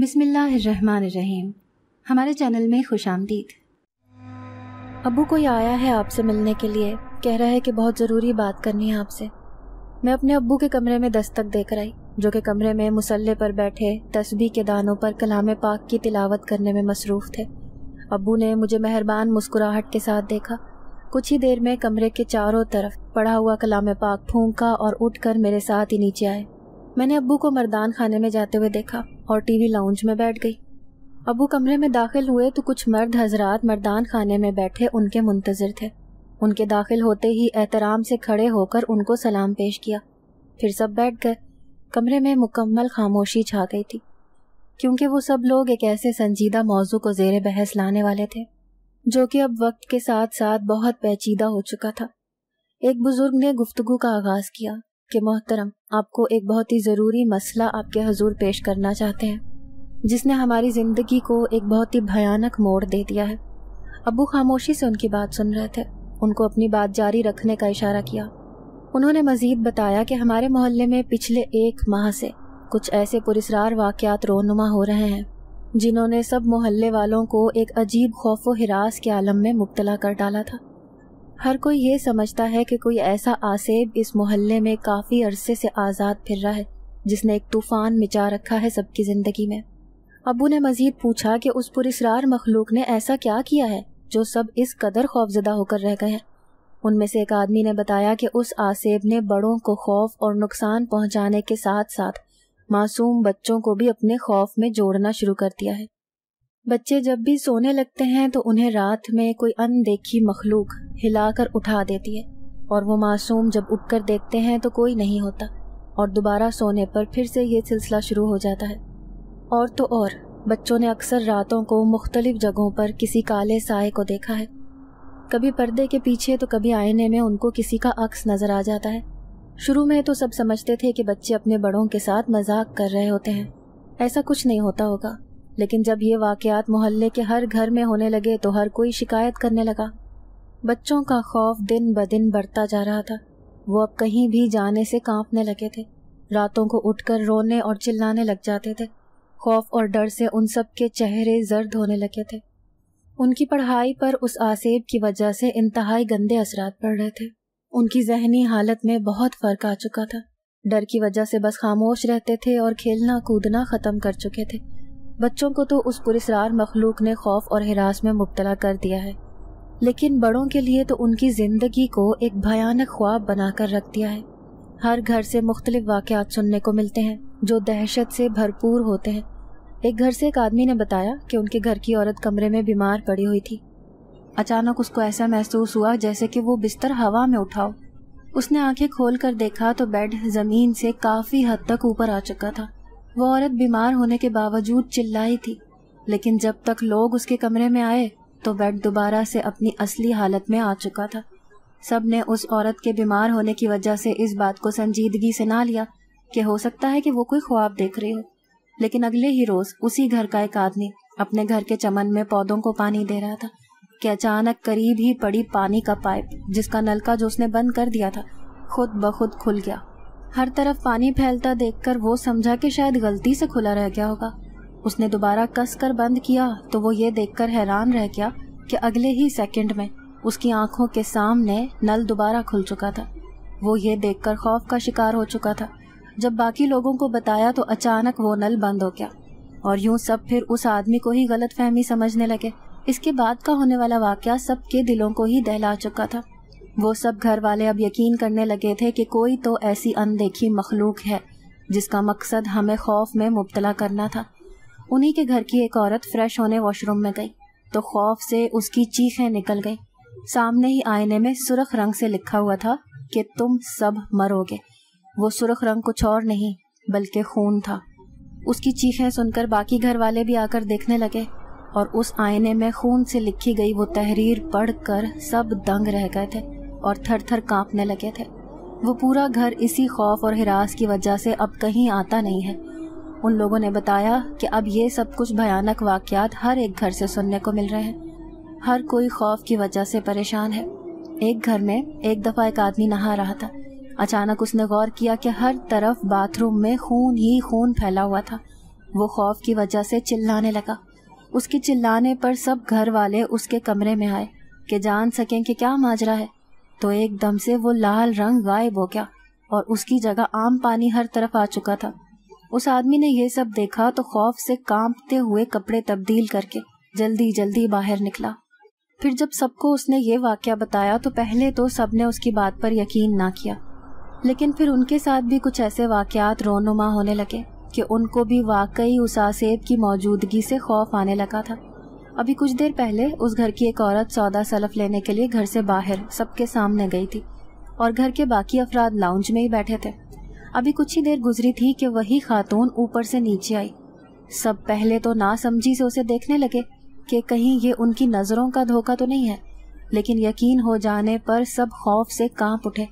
बिसमीम हमारे चैनल में खुश आमदीद अबू कोई आया है आपसे मिलने के लिए कह रहा है कि बहुत ज़रूरी बात करनी है आपसे मैं अपने अबू के कमरे में दस्तक देकर आई जो कि कमरे में मुसल्ले पर बैठे तस्बी के दानों पर कलाम पाक की तिलावत करने में मसरूफ़ थे अबू ने मुझे मेहरबान मुस्कुराहट के साथ देखा कुछ ही देर में कमरे के चारों तरफ पड़ा हुआ कलाम पाक फूंका और उठकर मेरे साथ ही नीचे आए मैंने अबू को मर्दान खाने में जाते हुए देखा और टीवी लाउंज में बैठ गई अबू कमरे में दाखिल हुए तो कुछ मर्द हजरात मर्दान खाने में बैठे उनके मुंतजर थे उनके दाखिल होते ही एहतराम से खड़े होकर उनको सलाम पेश किया फिर सब बैठ गए कमरे में मुकम्मल खामोशी छा गई थी क्योंकि वो सब लोग एक ऐसे संजीदा मौजू को जेर बहस लाने वाले थे जो कि अब वक्त के साथ साथ बहुत पेचीदा हो चुका था एक बुजुर्ग ने गुफ्तगु का आगाज किया कि मोहतरम आपको एक बहुत ही ज़रूरी मसला आपके हजूर पेश करना चाहते हैं जिसने हमारी ज़िंदगी को एक बहुत ही भयानक मोड़ दे दिया है अबू खामोशी से उनकी बात सुन रहे थे उनको अपनी बात जारी रखने का इशारा किया उन्होंने मजीद बताया कि हमारे मोहल्ले में पिछले एक माह से कुछ ऐसे पुरस्ार वाक़ात रोनुमा हो रहे हैं जिन्होंने सब मोहल्ले वालों को एक अजीब खौफ व हिरास के आलम में मुबतला कर डाला था हर कोई ये समझता है कि कोई ऐसा आसेब इस मोहल्ले में काफ़ी अरसे से आज़ाद फिर रहा है जिसने एक तूफ़ान मिचा रखा है सबकी ज़िंदगी में अबू ने मज़ीद पूछा कि उस पुरस्रार मखलूक ने ऐसा क्या किया है जो सब इस कदर खौफजदा होकर रह गए हैं उनमें से एक आदमी ने बताया कि उस आसेब ने बड़ों को खौफ और नुकसान पहुंचाने के साथ साथ मासूम बच्चों को भी अपने खौफ में जोड़ना शुरू कर दिया है बच्चे जब भी सोने लगते हैं तो उन्हें रात में कोई अनदेखी मखलूक हिलाकर उठा देती है और वो मासूम जब उठकर देखते हैं तो कोई नहीं होता और दोबारा सोने पर फिर से ये सिलसिला शुरू हो जाता है और तो और बच्चों ने अक्सर रातों को मुख्तलिफ जगहों पर किसी काले साय को देखा है कभी पर्दे के पीछे तो कभी आईने में उनको किसी का अक्स नजर आ जाता है शुरू में तो सब समझते थे कि बच्चे अपने बड़ों के साथ मजाक कर रहे होते हैं ऐसा कुछ नहीं होता होगा लेकिन जब ये वाकयात मोहल्ले के हर घर में होने लगे तो हर कोई शिकायत करने लगा बच्चों का खौफ दिन ब दिन बढ़ता जा रहा था वो अब कहीं भी जाने से कांपने लगे थे रातों को उठकर रोने और चिल्लाने लग जाते थे खौफ और डर से उन सब के चेहरे जर्द होने लगे थे उनकी पढ़ाई पर उस आसेब की वजह से इंतहाई गंदे असरात पड़ रहे थे उनकी जहनी हालत में बहुत फर्क आ चुका था डर की वजह से बस खामोश रहते थे और खेलना कूदना खत्म कर चुके थे बच्चों को तो उस पुरस्कार मखलूक ने खौफ और हिरास में मुबतला कर दिया है लेकिन बड़ों के लिए तो उनकी ज़िंदगी को एक भयानक ख्वाब बनाकर रख दिया है हर घर से मुख्तलिफ वाक़ात सुनने को मिलते हैं जो दहशत से भरपूर होते हैं एक घर से एक आदमी ने बताया कि उनके घर की औरत कमरे में बीमार पड़ी हुई थी अचानक उसको ऐसा महसूस हुआ जैसे कि वो बिस्तर हवा में उठाओ उसने आंखें खोल कर देखा तो बेड ज़मीन से काफ़ी हद तक ऊपर आ चुका था वो औरत बीमार होने के बावजूद चिल्लाई थी लेकिन जब तक लोग उसके कमरे में आए तो बेड दोबारा से अपनी असली हालत में आ चुका था सब ने उस औरत के बीमार होने की वजह से इस बात को संजीदगी से ना लिया कि हो सकता है कि वो कोई ख्वाब देख रही हो लेकिन अगले ही रोज उसी घर का एक आदमी अपने घर के चमन में पौधों को पानी दे रहा था कि अचानक करीब ही पड़ी पानी का पाइप जिसका नलका जो उसने बंद कर दिया था खुद ब खुद खुल गया हर तरफ पानी फैलता देखकर वो समझा कि शायद गलती से खुला रह गया होगा उसने दोबारा कस कर बंद किया तो वो ये देखकर हैरान रह गया कि अगले ही सेकंड में उसकी आंखों के सामने नल दोबारा खुल चुका था वो ये देखकर खौफ का शिकार हो चुका था जब बाकी लोगों को बताया तो अचानक वो नल बंद हो गया और यूं सब फिर उस आदमी को ही गलत फहमी समझने लगे इसके बाद का होने वाला वाक्य सबके दिलों को ही दहला चुका था वो सब घर वाले अब यकीन करने लगे थे कि कोई तो ऐसी अनदेखी मखलूक है जिसका मकसद हमें खौफ में मुबतला करना था उन्हीं के घर की एक औरत फ्रेश होने वॉशरूम में गई तो खौफ से उसकी चीखें निकल गई सामने ही आईने में सुरख रंग से लिखा हुआ था कि तुम सब मरोगे वो सुरख रंग कुछ और नहीं बल्कि खून था उसकी चीखें सुनकर बाकी घर वाले भी आकर देखने लगे और उस आईने में खून से लिखी गई वो तहरीर पढ़कर सब दंग रह गए थे और थर थर कांपने लगे थे वो पूरा घर इसी खौफ और हिरास की वजह से अब कहीं आता नहीं है उन लोगों ने बताया कि अब ये सब कुछ भयानक वाकयात हर एक घर से सुनने को मिल रहे हैं हर कोई खौफ की वजह से परेशान है एक घर में एक दफ़ा एक आदमी नहा रहा था अचानक उसने गौर किया कि हर तरफ बाथरूम में खून ही खून फैला हुआ था वो खौफ की वजह से चिल्लाने लगा उसके चिल्लाने पर सब घर वाले उसके कमरे में आए कि जान सकें कि क्या माजरा है तो एकदम से वो लाल रंग गायब हो गया और उसकी जगह आम पानी हर तरफ आ चुका था उस आदमी ने यह सब देखा तो खौफ से कांपते हुए कपड़े तब्दील करके जल्दी जल्दी बाहर निकला फिर जब सबको उसने ये वाक्य बताया तो पहले तो सबने उसकी बात पर यकीन ना किया लेकिन फिर उनके साथ भी कुछ ऐसे वाकयात रोनुमा होने लगे कि उनको भी वाकई उस आसेब की मौजूदगी से खौफ आने लगा था अभी कुछ देर पहले उस घर की एक औरत सौदा सलफ लेने के लिए घर से बाहर सबके सामने गई थी और घर के बाकी अफराद लाउंज में ही बैठे थे अभी कुछ ही देर गुजरी थी कि वही खातून ऊपर से नीचे आई सब पहले तो ना समझी से उसे देखने लगे कि कहीं ये उनकी नज़रों का धोखा तो नहीं है लेकिन यकीन हो जाने पर सब खौफ से कांप उठे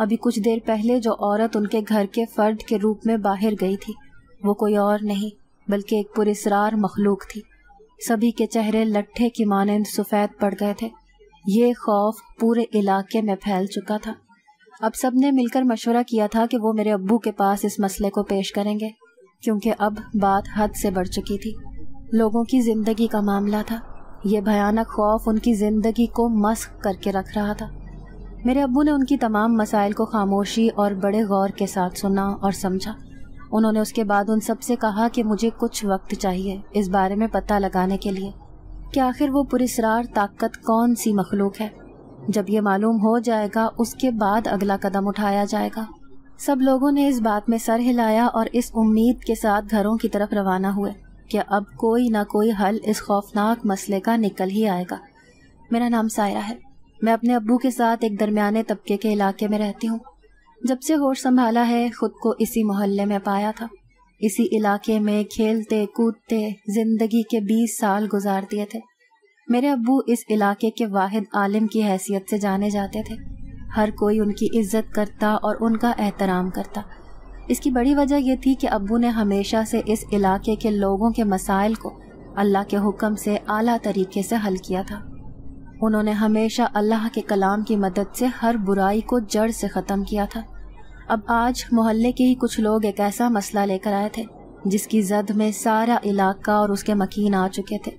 अभी कुछ देर पहले जो औरत उनके घर के फर्द के रूप में बाहर गई थी वो कोई और नहीं बल्कि एक पुरेसरार मखलूक थी सभी के चेहरे लट्ठे की मानंद सफेद पड़ गए थे ये खौफ पूरे इलाके में फैल चुका था अब सब ने मिलकर मशवरा किया था कि वो मेरे अब्बू के पास इस मसले को पेश करेंगे क्योंकि अब बात हद से बढ़ चुकी थी लोगों की जिंदगी का मामला था ये भयानक खौफ उनकी जिंदगी को मस्क करके रख रहा था मेरे अबू ने उनकी तमाम मसाइल को खामोशी और बड़े गौर के साथ सुना और समझा उन्होंने उसके बाद उन सब से कहा कि मुझे कुछ वक्त चाहिए इस बारे में पता लगाने के लिए कि आखिर वो पुरस्रार ताकत कौन सी मखलूक है जब ये मालूम हो जाएगा उसके बाद अगला कदम उठाया जाएगा सब लोगों ने इस बात में सर हिलाया और इस उम्मीद के साथ घरों की तरफ रवाना हुए कि अब कोई ना कोई हल इस खौफनाक मसले का निकल ही आएगा मेरा नाम सायरा है मैं अपने अबू के साथ एक दरमियाने तबके के इलाके में रहती हूँ जब से होश संभाला है खुद को इसी मोहल्ले में पाया था इसी इलाके में खेलते कूदते जिंदगी के बीस साल गुजार दिए थे मेरे अबू इस इलाके के वाहिद आलिम की हैसियत से जाने जाते थे हर कोई उनकी इज्जत करता और उनका एहतराम करता इसकी बड़ी वजह यह थी कि अबू ने हमेशा से इस इलाके के लोगों के मसाइल को अल्लाह के हुक्म से आला तरीके से हल किया था उन्होंने हमेशा अल्लाह के कलाम की मदद से हर बुराई को जड़ से ख़त्म किया था अब आज मोहल्ले के ही कुछ लोग एक ऐसा मसला लेकर आए थे जिसकी जद में सारा इलाका और उसके मकीन आ चुके थे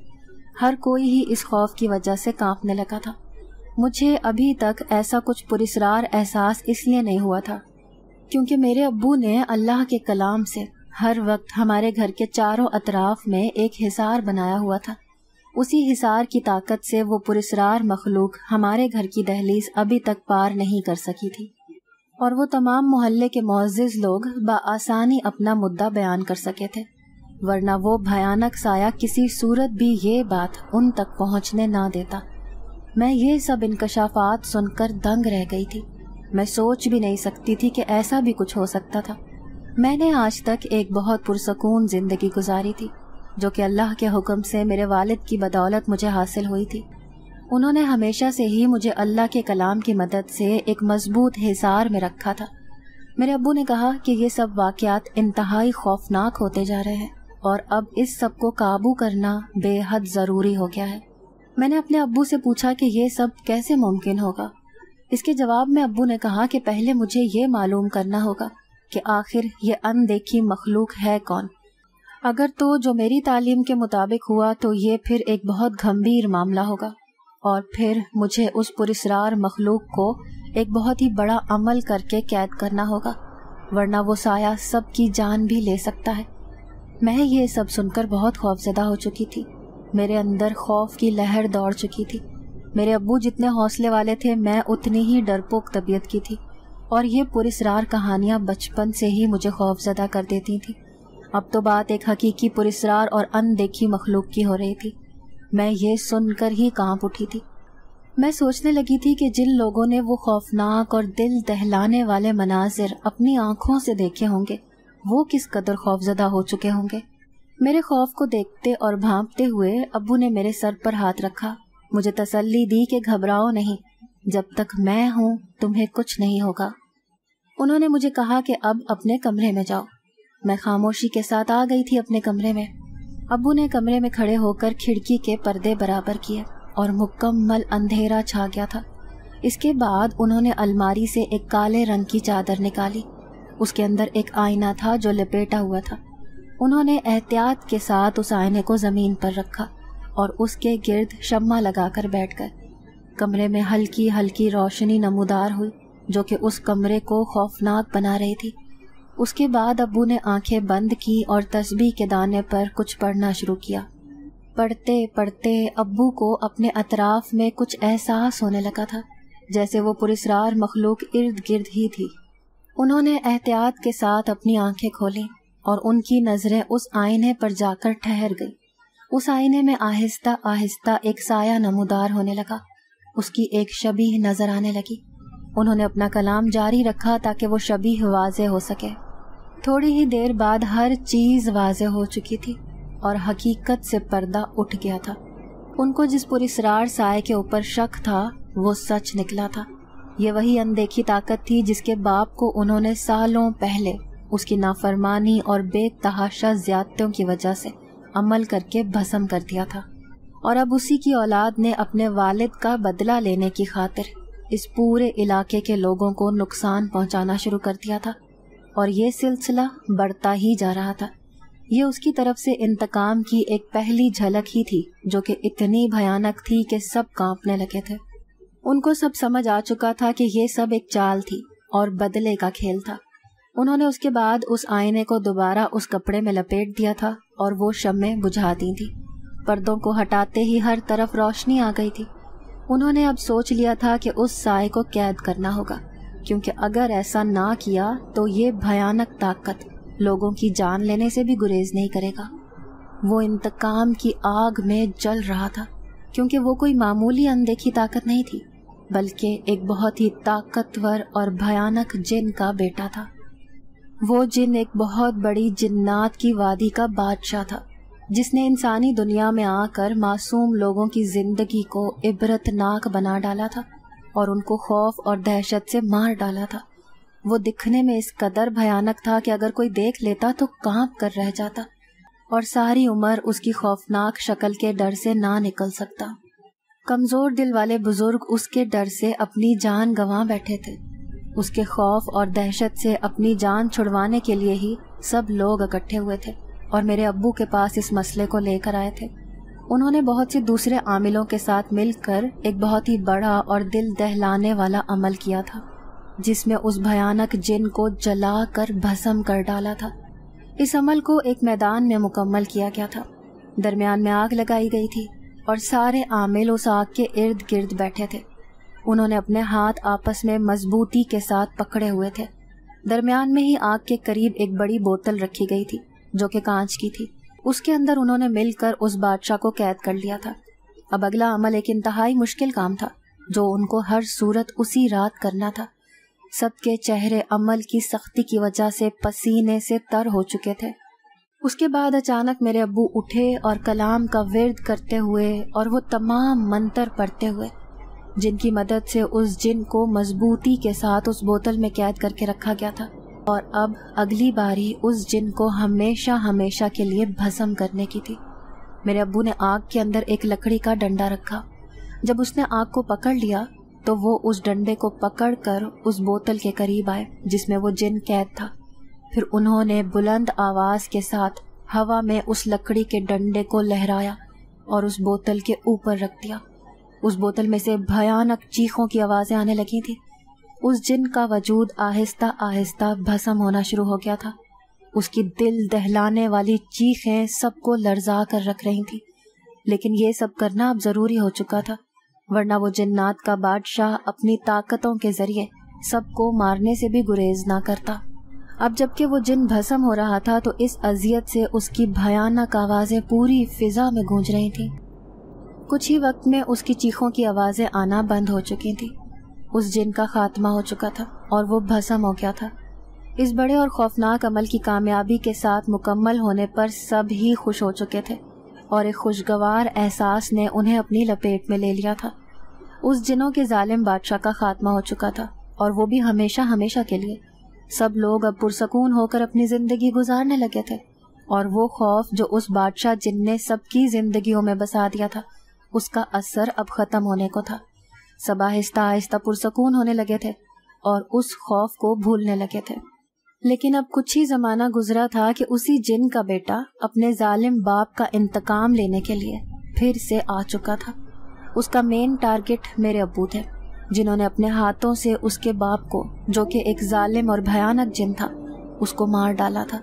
हर कोई ही इस खौफ की वजह से कांपने लगा था मुझे अभी तक ऐसा कुछ पुरस्रार एहसास इसलिए नहीं हुआ था क्योंकि मेरे अबू ने अल्लाह के कलाम से हर वक्त हमारे घर के चारों अतराफ में एक हिसार बनाया हुआ था उसी हिसार की ताकत से वो पुरस्रार मखलूक हमारे घर की दहलीज अभी तक पार नहीं कर सकी थी और वो तमाम मोहल्ले के मोजिज लोग बआसानी अपना मुद्दा बयान कर सके थे वरना वो भयानक साया किसी सूरत भी ये बात उन तक पहुंचने ना देता मैं ये सब इनकशाफात सुनकर दंग रह गई थी मैं सोच भी नहीं सकती थी कि ऐसा भी कुछ हो सकता था मैंने आज तक एक बहुत पुरसकून जिंदगी गुजारी थी जो कि अल्लाह के हुक्म से मेरे वालिद की बदौलत मुझे हासिल हुई थी उन्होंने हमेशा से ही मुझे अल्लाह के कलाम की मदद से एक मजबूत हिसार में रखा था मेरे अबू ने कहा कि ये सब वाक़ात इंतहाई खौफनाक होते जा रहे हैं और अब इस सब को काबू करना बेहद ज़रूरी हो गया है मैंने अपने अबू से पूछा कि ये सब कैसे मुमकिन होगा इसके जवाब में अबू ने कहा कि पहले मुझे ये मालूम करना होगा कि आखिर ये अनदेखी मखलूक है कौन अगर तो जो मेरी तालीम के मुताबिक हुआ तो ये फिर एक बहुत गंभीर मामला होगा और फिर मुझे उस पुरस्रार मखलूक को एक बहुत ही बड़ा अमल करके कैद करना होगा वरना वो साया सब की जान भी ले सकता है मैं ये सब सुनकर बहुत खौफजदा हो चुकी थी मेरे अंदर खौफ की लहर दौड़ चुकी थी मेरे अबू जितने हौसले वाले थे मैं उतनी ही डरपोक तबीयत की थी और ये पुरस्रार कहानियाँ बचपन से ही मुझे खौफजदा कर देती थी अब तो बात एक हकीकी पुरस्ार और अनदेखी मखलूक की हो रही थी मैं ये सुनकर ही कांप उठी थी मैं सोचने लगी थी कि जिन लोगों ने वो खौफनाक और दिल दहलाने वाले मनाजिर अपनी आंखों से देखे होंगे वो किस कदर खौफजदा हो चुके होंगे मेरे खौफ को देखते और भांपते हुए अबू ने मेरे सर पर हाथ रखा मुझे तसल्ली दी कि घबराओ नहीं जब तक मैं हूँ तुम्हें कुछ नहीं होगा उन्होंने मुझे कहा कि अब अपने कमरे में जाओ मैं खामोशी के साथ आ गई थी अपने कमरे में अबू ने कमरे में खड़े होकर खिड़की के पर्दे बराबर किए और मुकम्मल अंधेरा छा गया था इसके बाद उन्होंने अलमारी से एक काले रंग की चादर निकाली उसके अंदर एक आईना था जो लपेटा हुआ था उन्होंने एहतियात के साथ उस आईने को ज़मीन पर रखा और उसके गिर्द शम्मा लगाकर बैठ गए कमरे में हल्की हल्की रोशनी नमोदार हुई जो कि उस कमरे को खौफनाक बना रही थी उसके बाद अबू ने आंखें बंद की और तस्बी के दाने पर कुछ पढ़ना शुरू किया पढ़ते पढ़ते अबू को अपने अतराफ में कुछ एहसास होने लगा था जैसे वो पुरस्ार मखलूक इर्द गिर्द ही थी उन्होंने एहतियात के साथ अपनी आंखें खोली और उनकी नज़रें उस आईने पर जाकर ठहर गई उस आईने में आहिस्ता आहिस्ता एक साया नमोदार होने लगा उसकी एक शबी नज़र आने लगी उन्होंने अपना कलाम जारी रखा ताकि वो शबी वाज हो सके थोड़ी ही देर बाद हर चीज़ वाज हो चुकी थी और हकीकत से पर्दा उठ गया था उनको जिस पूरी सरार साय के ऊपर शक था वो सच निकला था ये वही अनदेखी ताकत थी जिसके बाप को उन्होंने सालों पहले उसकी नाफरमानी और बेतहाशा ज्यादतियों की वजह से अमल करके भस्म कर दिया था और अब उसी की औलाद ने अपने वालिद का बदला लेने की खातिर इस पूरे इलाके के लोगों को नुकसान पहुंचाना शुरू कर दिया था और ये सिलसिला बढ़ता ही जा रहा था ये उसकी तरफ से इंतकाम की एक पहली झलक ही थी जो कि इतनी भयानक थी कि सब कांपने लगे थे उनको सब समझ आ चुका था कि यह सब एक चाल थी और बदले का खेल था उन्होंने उसके बाद उस आईने को दोबारा उस कपड़े में लपेट दिया था और वो शमें बुझा दी थी पर्दों को हटाते ही हर तरफ रोशनी आ गई थी उन्होंने अब सोच लिया था कि उस साय को कैद करना होगा क्योंकि अगर ऐसा ना किया तो ये भयानक ताकत लोगों की जान लेने से भी गुरेज नहीं करेगा वो इंतकाम की आग में जल रहा था क्योंकि वो कोई मामूली अनदेखी ताकत नहीं थी बल्कि एक बहुत ही ताकतवर और भयानक जिन का बेटा था वो जिन एक बहुत बड़ी जिन्नात की वादी का बादशाह था जिसने इंसानी दुनिया में आकर मासूम लोगों की जिंदगी को इबरतनाक बना डाला था और उनको खौफ और दहशत से मार डाला था वो दिखने में इस कदर भयानक था कि अगर कोई देख लेता तो कांप कर रह जाता और सारी उम्र उसकी खौफनाक शक्ल के डर से ना निकल सकता कमजोर दिल वाले बुजुर्ग उसके डर से अपनी जान गंवा बैठे थे उसके खौफ और दहशत से अपनी जान छुड़वाने के लिए ही सब लोग इकट्ठे हुए थे और मेरे अब्बू के पास इस मसले को लेकर आए थे उन्होंने बहुत से दूसरे आमिलों के साथ मिलकर एक बहुत ही बड़ा और दिल दहलाने वाला अमल किया था जिसमें उस भयानक जिन को जला कर भस्म कर डाला था इस अमल को एक मैदान में मुकम्मल किया गया था दरमियान में आग लगाई गई थी और सारे आमिल उस आग के इर्द गिर्द बैठे थे उन्होंने अपने हाथ आपस में मजबूती के साथ पकड़े हुए थे दरमियान में ही आग के करीब एक बड़ी बोतल रखी गई थी जो कि कांच की थी उसके अंदर उन्होंने मिलकर उस बादशाह को कैद कर लिया था अब अगला अमल एक इंतहाई मुश्किल काम था जो उनको हर सूरत उसी रात करना था सबके चेहरे अमल की सख्ती की वजह से पसीने से तर हो चुके थे उसके बाद अचानक मेरे अबू उठे और कलाम का विरद करते हुए और वो तमाम मंत्र पढ़ते हुए जिनकी मदद से उस जिन को मजबूती के साथ उस बोतल में कैद करके रखा गया था और अब अगली बारी उस जिन को हमेशा हमेशा के लिए भस्म करने की थी मेरे अबू ने आग के अंदर एक लकड़ी का डंडा रखा जब उसने आग को पकड़ लिया तो वो उस डंडे को पकड़कर उस बोतल के करीब आए जिसमें वो जिन कैद था फिर उन्होंने बुलंद आवाज के साथ हवा में उस लकड़ी के डंडे को लहराया और उस बोतल के ऊपर रख दिया उस बोतल में से भयानक चीखों की आवाजें आने लगी थी उस जिन का वजूद आहिस्ता आहिस्ता भस्म होना शुरू हो गया था उसकी दिल दहलाने वाली चीखें सबको लर्जा कर रख रही थी लेकिन ये सब करना अब ज़रूरी हो चुका था वरना वो जिन्नात का बादशाह अपनी ताकतों के ज़रिए सबको मारने से भी गुरेज ना करता अब जबकि वो जिन भस्म हो रहा था तो इस अजियत से उसकी भयानक आवाज़ें पूरी फिजा में गूंज रही थी कुछ ही वक्त में उसकी चीखों की आवाज़ें आना बंद हो चुकी थी उस जिन का खात्मा हो चुका था और वो भसम हो गया था इस बड़े और खौफनाक अमल की कामयाबी के साथ मुकम्मल होने पर सब ही खुश हो चुके थे और एक खुशगवार एहसास ने उन्हें अपनी लपेट में ले लिया था उस जिनों के जालिम बादशाह का खात्मा हो चुका था और वो भी हमेशा हमेशा के लिए सब लोग अब पुरसकून होकर अपनी जिंदगी गुजारने लगे थे और वो खौफ जो उस बादशाह जिन ने सबकी जिंदगियों में बसा दिया था उसका असर अब खत्म होने को था सब आहिस्ता आहिस्ता पुरसकून होने लगे थे और उस खौफ को भूलने लगे थे लेकिन अब कुछ ही जमाना गुजरा था कि उसी जिन का बेटा अपने जालिम बाप का इंतकाम लेने के लिए फिर से आ चुका था उसका मेन टारगेट मेरे अबू थे जिन्होंने अपने हाथों से उसके बाप को जो कि एक जालिम और भयानक जिन था उसको मार डाला था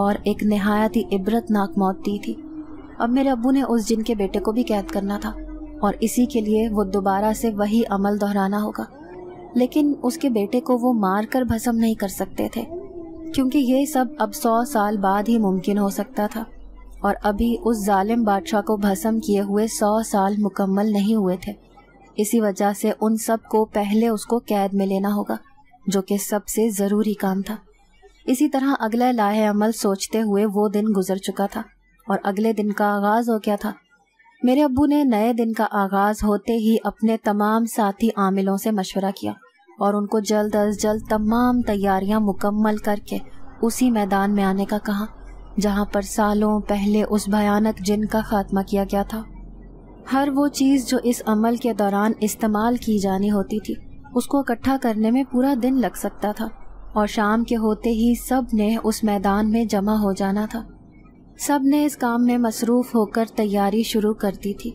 और एक नहायत ही इबरतनाक मौत दी थी अब मेरे अबू ने उस जिन के बेटे को भी कैद करना था और इसी के लिए वो दोबारा से वही अमल दोहराना होगा लेकिन उसके बेटे को वो मार कर भस्म नहीं कर सकते थे क्योंकि ये सब अब सौ साल बाद ही मुमकिन हो सकता था और अभी उस जालिम बादशाह को भस्म किए हुए सौ साल मुकम्मल नहीं हुए थे इसी वजह से उन सब को पहले उसको कैद में लेना होगा जो कि सबसे ज़रूरी काम था इसी तरह अगला लाहे अमल सोचते हुए वो दिन गुजर चुका था और अगले दिन का आगाज़ हो गया था मेरे अबू ने नए दिन का आगाज होते ही अपने तमाम साथी आमिलों से मशवरा किया और उनको जल्द अज जल्द तमाम तैयारियां मुकम्मल करके उसी मैदान में आने का कहा जहां पर सालों पहले उस भयानक जिन का खात्मा किया गया था हर वो चीज़ जो इस अमल के दौरान इस्तेमाल की जानी होती थी उसको इकट्ठा करने में पूरा दिन लग सकता था और शाम के होते ही सब ने उस मैदान में जमा हो जाना था सब ने इस काम में मसरूफ़ होकर तैयारी शुरू कर दी थी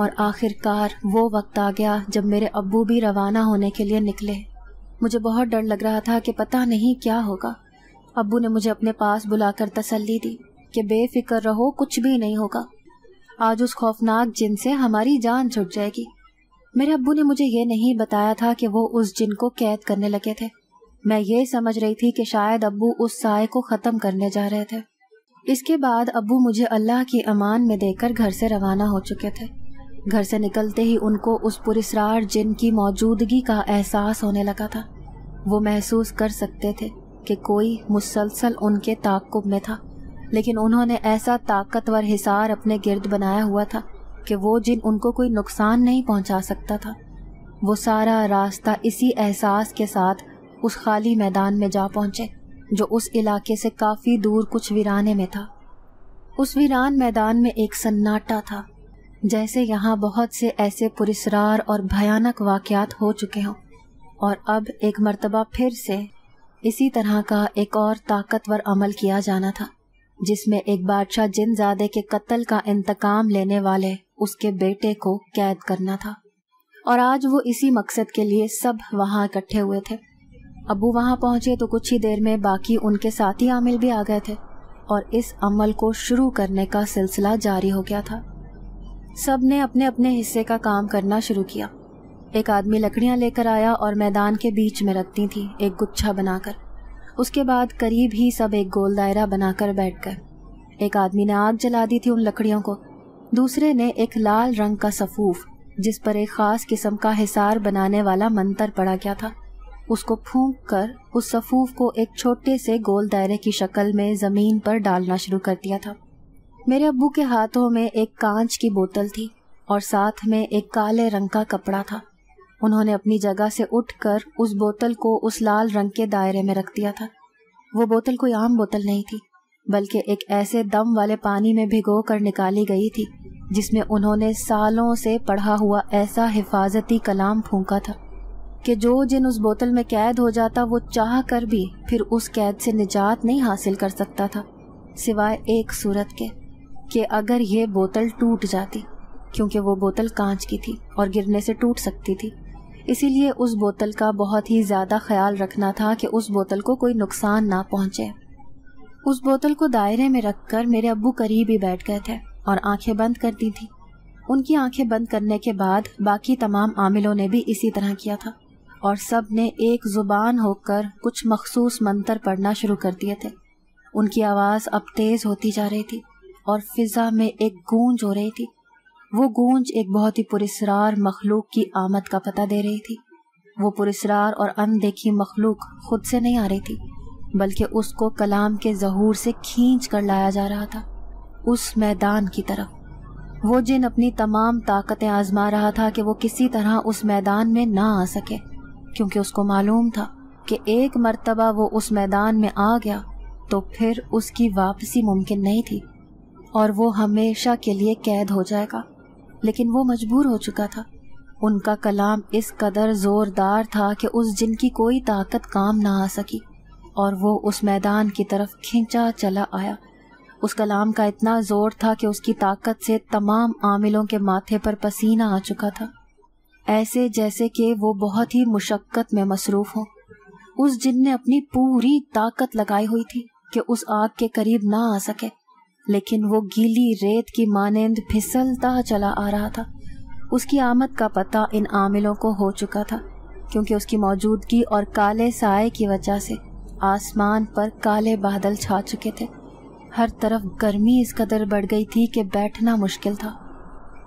और आखिरकार वो वक्त आ गया जब मेरे अब्बू भी रवाना होने के लिए निकले मुझे बहुत डर लग रहा था कि पता नहीं क्या होगा अब्बू ने मुझे अपने पास बुलाकर तसल्ली दी कि बेफिक्र रहो कुछ भी नहीं होगा आज उस खौफनाक जिन से हमारी जान छुट जाएगी मेरे अब्बू ने मुझे ये नहीं बताया था कि वो उस जिन को कैद करने लगे थे मैं ये समझ रही थी कि शायद अब्बू उस साय को ख़त्म करने जा रहे थे इसके बाद अबू मुझे अल्लाह की अमान में देकर घर से रवाना हो चुके थे घर से निकलते ही उनको उस पुरस्ार जिन की मौजूदगी का एहसास होने लगा था वो महसूस कर सकते थे कि कोई मुसलसल उनके ताकुब में था लेकिन उन्होंने ऐसा ताकतवर हिसार अपने गिर्द बनाया हुआ था कि वो जिन उनको कोई नुकसान नहीं पहुंचा सकता था वो सारा रास्ता इसी एहसास के साथ उस खाली मैदान में जा पहुंचे जो उस इलाके से काफी दूर कुछ वीराने में था उस वीरान मैदान में एक सन्नाटा था जैसे यहाँ बहुत से ऐसे पुरस्रार और भयानक वाकयात हो चुके हों और अब एक मर्तबा फिर से इसी तरह का एक और ताकतवर अमल किया जाना था जिसमें एक बादशाह जिनजादे के कत्ल का इंतकाम लेने वाले उसके बेटे को कैद करना था और आज वो इसी मकसद के लिए सब वहाँ इकट्ठे हुए थे अबू वहाँ पहुंचे तो कुछ ही देर में बाकी उनके साथी आमिल भी आ गए थे और इस अमल को शुरू करने का सिलसिला जारी हो गया था सब ने अपने अपने हिस्से का काम करना शुरू किया एक आदमी लकड़ियाँ लेकर आया और मैदान के बीच में रखती थी एक गुच्छा बनाकर उसके बाद करीब ही सब एक गोल दायरा बनाकर बैठ गए एक आदमी ने आग जला दी थी उन लकड़ियों को दूसरे ने एक लाल रंग का सफूफ जिस पर एक खास किस्म का हिसार बनाने वाला मंत्र पड़ा गया था उसको फूंक कर उस सफूफ को एक छोटे से गोल दायरे की शक्ल में ज़मीन पर डालना शुरू कर दिया था मेरे अबू के हाथों में एक कांच की बोतल थी और साथ में एक काले रंग का कपड़ा था उन्होंने अपनी जगह से उठकर उस बोतल को उस लाल रंग के दायरे में रख दिया था वो बोतल कोई आम बोतल नहीं थी बल्कि एक ऐसे दम वाले पानी में भिगो कर निकाली गई थी जिसमें उन्होंने सालों से पढ़ा हुआ ऐसा हिफाजती कलाम फूंका था कि जो जिन उस बोतल में कैद हो जाता वो चाह कर भी फिर उस कैद से निजात नहीं हासिल कर सकता था सिवाय एक सूरत के कि अगर ये बोतल टूट जाती क्योंकि वो बोतल कांच की थी और गिरने से टूट सकती थी इसीलिए उस बोतल का बहुत ही ज़्यादा ख्याल रखना था कि उस बोतल को कोई नुकसान ना पहुंचे उस बोतल को दायरे में रखकर मेरे अबू करीब ही बैठ गए थे और आंखें बंद कर दी थी उनकी आंखें बंद करने के बाद बाकी तमाम आमिलों ने भी इसी तरह किया था और सब ने एक ज़ुबान होकर कुछ मखसूस मंत्र पढ़ना शुरू कर दिए थे उनकी आवाज़ अब तेज़ होती जा रही थी और फिज़ा में एक गूंज हो रही थी वो गूंज एक बहुत ही पुरस्ार मखलूक की आमद का पता दे रही थी वो पुरसरार और अनदेखी मखलूक खुद से नहीं आ रही थी बल्कि उसको कलाम के जहूर से खींच कर लाया जा रहा था उस मैदान की तरफ वो जिन अपनी तमाम ताकतें आजमा रहा था कि वो किसी तरह उस मैदान में ना आ सके क्योंकि उसको मालूम था कि एक मर्तबा वो उस मैदान में आ गया तो फिर उसकी वापसी मुमकिन नहीं थी और वो हमेशा के लिए कैद हो जाएगा लेकिन वो मजबूर हो चुका था उनका कलाम इस कदर ज़ोरदार था कि उस जिन की कोई ताकत काम ना आ सकी और वो उस मैदान की तरफ खींचा चला आया उस कलाम का इतना ज़ोर था कि उसकी ताकत से तमाम आमिलों के माथे पर पसीना आ चुका था ऐसे जैसे कि वो बहुत ही मुशक्क़त में मसरूफ़ हों उस जिन ने अपनी पूरी ताकत लगाई हुई थी कि उस आग के करीब ना आ सके लेकिन वो गीली रेत की मानंद फिसलता चला आ रहा था उसकी आमद का पता इन आमिलों को हो चुका था क्योंकि उसकी मौजूदगी और काले साय की वजह से आसमान पर काले बादल छा चुके थे हर तरफ गर्मी इस कदर बढ़ गई थी कि बैठना मुश्किल था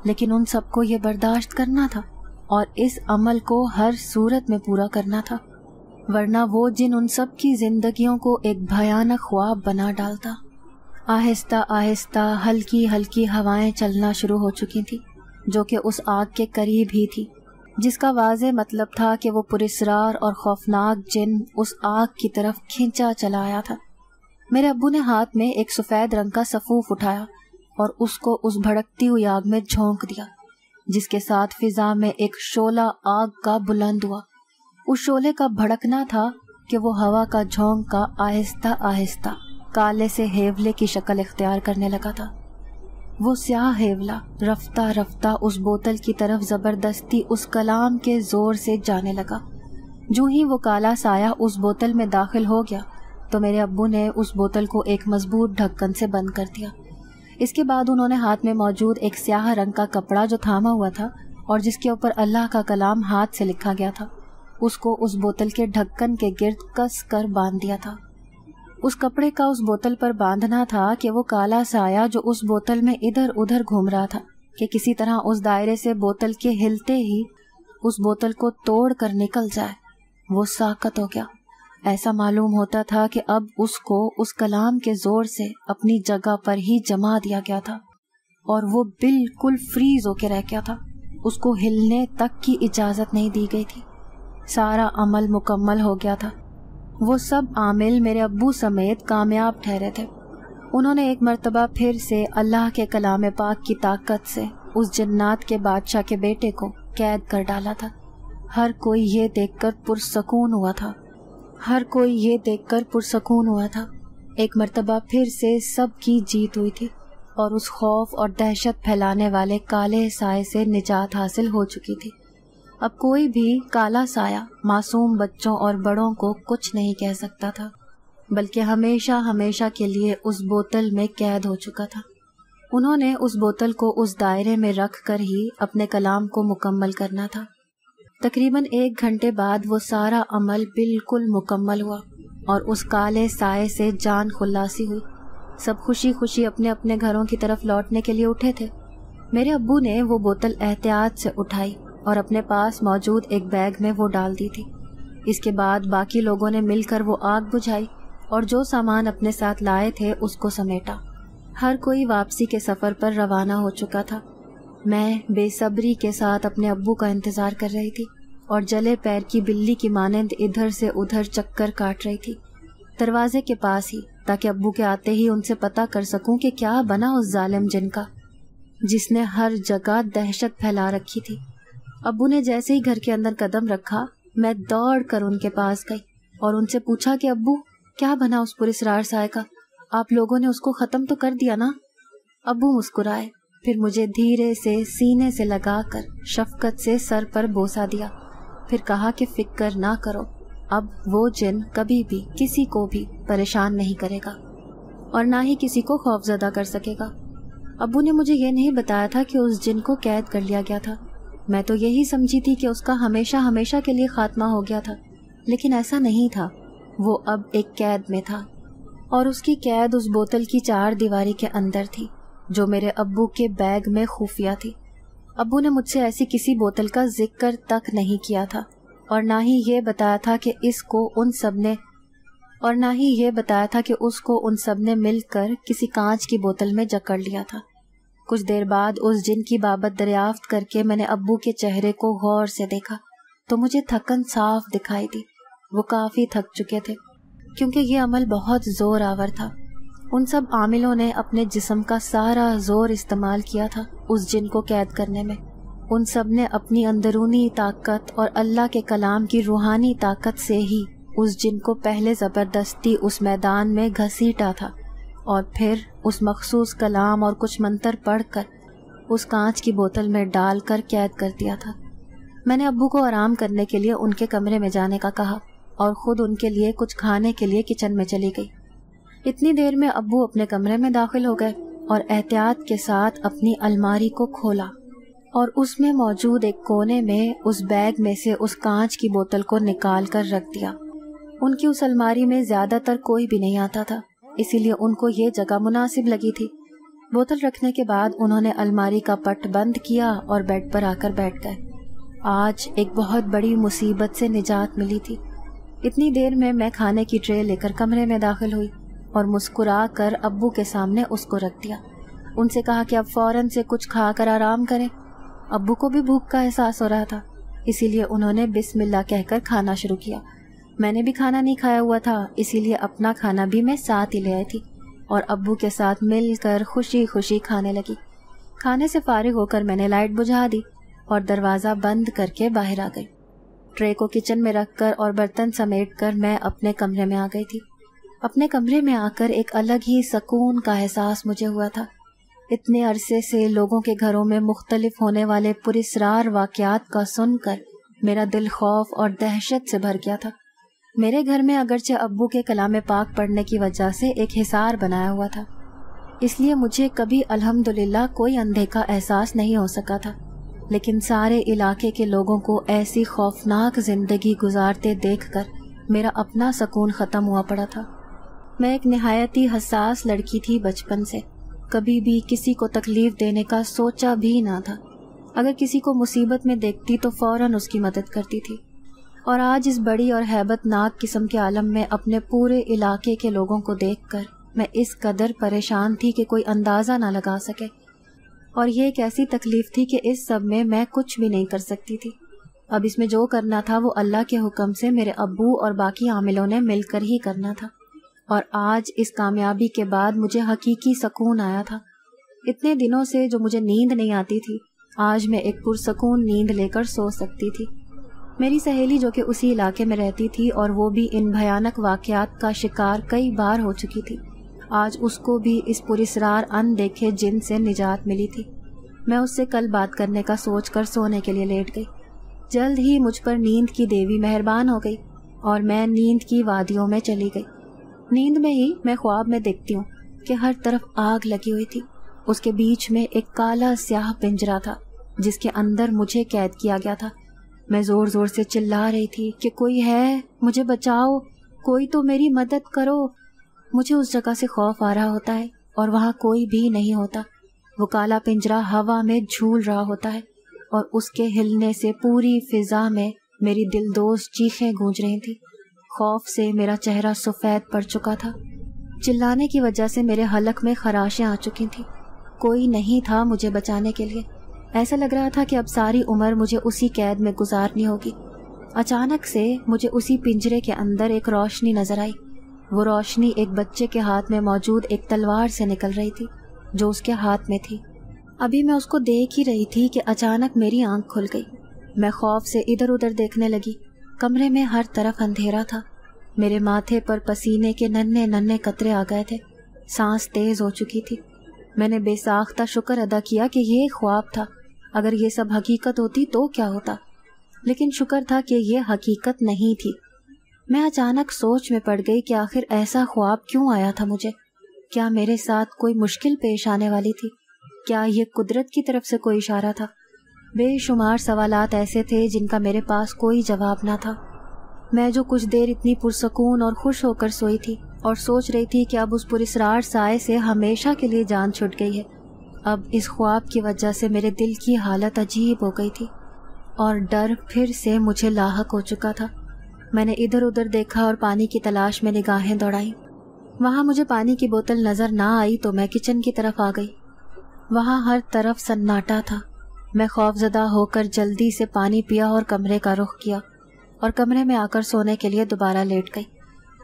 लेकिन उन सबको ये बर्दाश्त करना था और इस अमल को हर सूरत में पूरा करना था वरना वो जिन उन सब की जिंदगियों को एक भयानक ख्वाब बना डालता आहिस्ता आहिस्ता हल्की हल्की हवाएं चलना शुरू हो चुकी थी जो कि उस आग के करीब ही थी जिसका वाज मतलब था कि वो पुरेसरार और खौफनाक जिन उस आग की तरफ खींचा चला आया था मेरे अबू ने हाथ में एक सफ़ेद रंग का सफ़ूफ उठाया और उसको उस भड़कती हुई आग में झोंक दिया जिसके साथ फिजा में एक शोला आग का बुलंद हुआ उस शोले का भड़कना था कि वो हवा का झोंक का आहिस्ता आहिस्ता काले से हेवले की शक्ल इख्तियार करने लगा था वो स्याह हेवला रफ्ता रफ्ता उस बोतल की तरफ जबरदस्ती उस कलाम के जोर से जाने लगा जो ही वो काला साया उस बोतल में दाखिल हो गया तो मेरे अब्बू ने उस बोतल को एक मजबूत ढक्कन से बंद कर दिया इसके बाद उन्होंने हाथ में मौजूद एक स्याह रंग का कपड़ा जो थामा हुआ था और जिसके ऊपर अल्लाह का कलाम हाथ से लिखा गया था उसको उस बोतल के ढक्कन के गिर्द कस कर बांध दिया था उस कपड़े का उस बोतल पर बांधना था कि वो काला साया जो उस बोतल में इधर उधर घूम रहा था कि किसी तरह उस दायरे से बोतल के हिलते ही उस बोतल को तोड़ कर निकल जाए वो साकत हो गया ऐसा मालूम होता था कि अब उसको उस कलाम के जोर से अपनी जगह पर ही जमा दिया गया था और वो बिल्कुल फ्रीज होके रह गया था उसको हिलने तक की इजाज़त नहीं दी गई थी सारा अमल मुकम्मल हो गया था वो सब आमिल मेरे अबू समेत कामयाब ठहरे थे उन्होंने एक मरतबा फिर से अल्लाह के कलाम पाक की ताकत से उस जन्नात के बादशाह के बेटे को कैद कर डाला था हर कोई ये देखकर पुरसकून हुआ था हर कोई ये देखकर पुरसकून हुआ था एक मरतबा फिर से सब की जीत हुई थी और उस खौफ और दहशत फैलाने वाले काले साय से निजात हासिल हो चुकी थी अब कोई भी काला साया मासूम बच्चों और बड़ों को कुछ नहीं कह सकता था बल्कि हमेशा हमेशा के लिए उस बोतल में कैद हो चुका था उन्होंने उस बोतल को उस दायरे में रख कर ही अपने कलाम को मुकम्मल करना था तकरीबन एक घंटे बाद वो सारा अमल बिल्कुल मुकम्मल हुआ और उस काले साय से जान खुलासी हुई सब खुशी खुशी अपने अपने घरों की तरफ लौटने के लिए उठे थे मेरे अबू ने वो बोतल एहतियात से उठाई और अपने पास मौजूद एक बैग में वो डाल दी थी इसके बाद बाकी लोगों ने मिलकर वो आग बुझाई और जो सामान अपने साथ लाए थे उसको समेटा हर कोई वापसी के सफ़र पर रवाना हो चुका था मैं बेसब्री के साथ अपने अबू का इंतज़ार कर रही थी और जले पैर की बिल्ली की मानंद इधर से उधर चक्कर काट रही थी दरवाजे के पास ही ताकि अबू के आते ही उनसे पता कर सकूं कि क्या बना उस जालिम जिनका जिसने हर जगह दहशत फैला रखी थी अबू ने जैसे ही घर के अंदर कदम रखा मैं दौड़ कर उनके पास गई और उनसे पूछा कि अब्बू क्या बना उस पुरस्कार साय का आप लोगों ने उसको ख़त्म तो कर दिया ना अबू मुस्कुराए फिर मुझे धीरे से सीने से लगाकर शफकत से सर पर बोसा दिया फिर कहा कि फिक्र ना करो अब वो जिन कभी भी किसी को भी परेशान नहीं करेगा और ना ही किसी को खौफजदा कर सकेगा अबू ने मुझे ये नहीं बताया था कि उस जिन को कैद कर लिया गया था मैं तो यही समझी थी कि उसका हमेशा हमेशा के लिए खात्मा हो गया था लेकिन ऐसा नहीं था वो अब एक कैद में था और उसकी कैद उस बोतल की चार दीवारी के अंदर थी जो मेरे अब्बू के बैग में खुफिया थी अब्बू ने मुझसे ऐसी किसी बोतल का जिक्र तक नहीं किया था और ना ही ये बताया था कि इसको उन सब ने और ना ही ये बताया था कि उसको उन सब ने मिलकर किसी कांच की बोतल में जकड़ लिया था कुछ देर बाद उस जिन की बाबत दरियाफ्त करके मैंने अब्बू के चेहरे को गौर से देखा तो मुझे थकन साफ दिखाई दी वो काफ़ी थक चुके थे क्योंकि ये अमल बहुत जोर आवर था उन सब आमिलों ने अपने जिस्म का सारा जोर इस्तेमाल किया था उस जिन को कैद करने में उन सब ने अपनी अंदरूनी ताकत और अल्लाह के कलाम की रूहानी ताकत से ही उस जिन को पहले ज़बरदस्ती उस मैदान में घसीटा था और फिर उस मखसूस कलाम और कुछ मंत्र पढ़कर उस कांच की बोतल में डालकर कैद कर दिया था मैंने अबू को आराम करने के लिए उनके कमरे में जाने का कहा और ख़ुद उनके लिए कुछ खाने के लिए किचन में चली गई इतनी देर में अबू अपने कमरे में दाखिल हो गए और एहतियात के साथ अपनी अलमारी को खोला और उसमें मौजूद एक कोने में उस बैग में से उस कांच की बोतल को निकाल कर रख दिया उनकी उस अलमारी में ज्यादातर कोई भी नहीं आता था इसीलिए उनको ये जगह मुनासिब लगी थी बोतल रखने के बाद उन्होंने अलमारी का पट बंद किया और बेड पर आकर बैठ गए आज एक बहुत बड़ी मुसीबत से निजात मिली थी इतनी देर में मैं खाने की ट्रे लेकर कमरे में दाखिल हुई और मुस्कुरा कर अबू के सामने उसको रख दिया उनसे कहा कि अब फौरन से कुछ खा कर आराम करें अबू को भी भूख का एहसास हो रहा था इसीलिए उन्होंने बिस्मिल्ला कहकर खाना शुरू किया मैंने भी खाना नहीं खाया हुआ था इसीलिए अपना खाना भी मैं साथ ही ले आई थी और अबू के साथ मिलकर खुशी खुशी खाने लगी खाने से फारिग होकर मैंने लाइट बुझा दी और दरवाज़ा बंद करके बाहर आ गई ट्रे को किचन में रखकर और बर्तन समेट कर मैं अपने कमरे में आ गई थी अपने कमरे में आकर एक अलग ही सकून का एहसास मुझे हुआ था इतने अरसे से लोगों के घरों में मुख्तलिफ होने वाले पुरिसरार वाक़ात का सुनकर मेरा दिल खौफ और दहशत से भर गया था मेरे घर में अगरचे अब्बू के कलाम पाक पढ़ने की वजह से एक हिसार बनाया हुआ था इसलिए मुझे कभी अल्हम्दुलिल्लाह कोई अंधे का एहसास नहीं हो सका था लेकिन सारे इलाके के लोगों को ऐसी खौफनाक जिंदगी गुजारते देखकर मेरा अपना सकून ख़त्म हुआ पड़ा था मैं एक नहायत ही हसास लड़की थी बचपन से कभी भी किसी को तकलीफ देने का सोचा भी ना था अगर किसी को मुसीबत में देखती तो फौरन उसकी मदद करती थी और आज इस बड़ी और हैबतनाक किस्म के आलम में अपने पूरे इलाके के लोगों को देखकर मैं इस कदर परेशान थी कि कोई अंदाज़ा ना लगा सके और ये एक ऐसी तकलीफ थी कि इस सब में मैं कुछ भी नहीं कर सकती थी अब इसमें जो करना था वो अल्लाह के हुक्म से मेरे अबू और बाकी आमिलों ने मिलकर ही करना था और आज इस कामयाबी के बाद मुझे हकीकी सकून आया था इतने दिनों से जो मुझे नींद नहीं आती थी आज मैं एक पुरसकून नींद लेकर सो सकती थी मेरी सहेली जो कि उसी इलाके में रहती थी और वो भी इन भयानक वाकयात का शिकार कई बार हो चुकी थी आज उसको भी इस अन अनदेखे जिन से निजात मिली थी मैं उससे कल बात करने का सोच कर सोने के लिए लेट गई जल्द ही मुझ पर नींद की देवी मेहरबान हो गई और मैं नींद की वादियों में चली गई नींद में ही मैं ख्वाब में देखती हूँ कि हर तरफ आग लगी हुई थी उसके बीच में एक काला स्याह पिंजरा था जिसके अंदर मुझे कैद किया गया था मैं जोर जोर से चिल्ला रही थी कि कोई है मुझे बचाओ कोई तो मेरी मदद करो मुझे उस जगह से खौफ आ रहा होता है और वहाँ कोई भी नहीं होता वो काला पिंजरा हवा में झूल रहा होता है और उसके हिलने से पूरी फिजा में मेरी दिलदोज चीखें गूंज रही थी खौफ से मेरा चेहरा सफ़ेद पड़ चुका था चिल्लाने की वजह से मेरे हलक में खराशें आ चुकी थी कोई नहीं था मुझे बचाने के लिए ऐसा लग रहा था कि अब सारी उम्र मुझे उसी कैद में गुजारनी होगी अचानक से मुझे उसी पिंजरे के अंदर एक रोशनी नजर आई वो रोशनी एक बच्चे के हाथ में मौजूद एक तलवार से निकल रही थी जो उसके हाथ में थी अभी मैं उसको देख ही रही थी कि अचानक मेरी आंख खुल गई मैं खौफ से इधर उधर देखने लगी कमरे में हर तरफ अंधेरा था मेरे माथे पर पसीने के नन्हे नन्हे कतरे आ गए थे सांस तेज हो चुकी थी मैंने बेसाख्ता शुक्र अदा किया कि यह ख्वाब था अगर ये सब हकीकत होती तो क्या होता लेकिन शुक्र था कि यह हकीकत नहीं थी मैं अचानक सोच में पड़ गई कि आखिर ऐसा ख्वाब क्यों आया था मुझे क्या मेरे साथ कोई मुश्किल पेश आने वाली थी क्या यह कुदरत की तरफ से कोई इशारा था बेशुमार सवालात ऐसे थे जिनका मेरे पास कोई जवाब ना था मैं जो कुछ देर इतनी पुरसकून और खुश होकर सोई थी और सोच रही थी कि अब उस पुरस्रार साय से हमेशा के लिए जान छुट गई है अब इस ख्वाब की वजह से मेरे दिल की हालत अजीब हो गई थी और डर फिर से मुझे लाहक हो चुका था मैंने इधर उधर देखा और पानी की तलाश में निगाहें दौड़ाई वहाँ मुझे पानी की बोतल नज़र ना आई तो मैं किचन की तरफ आ गई वहाँ हर तरफ सन्नाटा था मैं खौफजदा होकर जल्दी से पानी पिया और कमरे का रुख किया और कमरे में आकर सोने के लिए दोबारा लेट गई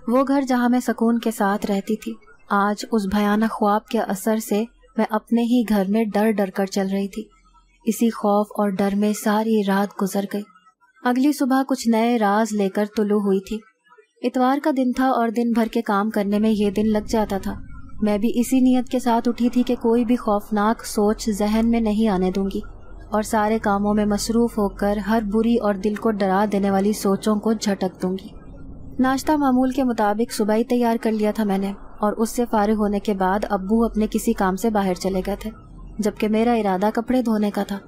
वो घर जहाँ मैं सुकून के साथ रहती थी आज उस भयानक ख्वाब के असर से मैं अपने ही घर में डर डर कर चल रही थी इसी खौफ और डर में सारी रात गुजर गई अगली सुबह कुछ नए राज लेकर तुलू हुई थी इतवार का दिन था और दिन भर के काम करने में ये दिन लग जाता था मैं भी इसी नीयत के साथ उठी थी कि कोई भी खौफनाक सोच जहन में नहीं आने दूंगी और सारे कामों में मसरूफ़ होकर हर बुरी और दिल को डरा देने वाली सोचों को झटक दूंगी नाश्ता मामूल के मुताबिक सुबह ही तैयार कर लिया था मैंने और उससे फारिग होने के बाद अब्बू अपने किसी काम से बाहर चले गए थे जबकि मेरा इरादा कपड़े धोने का था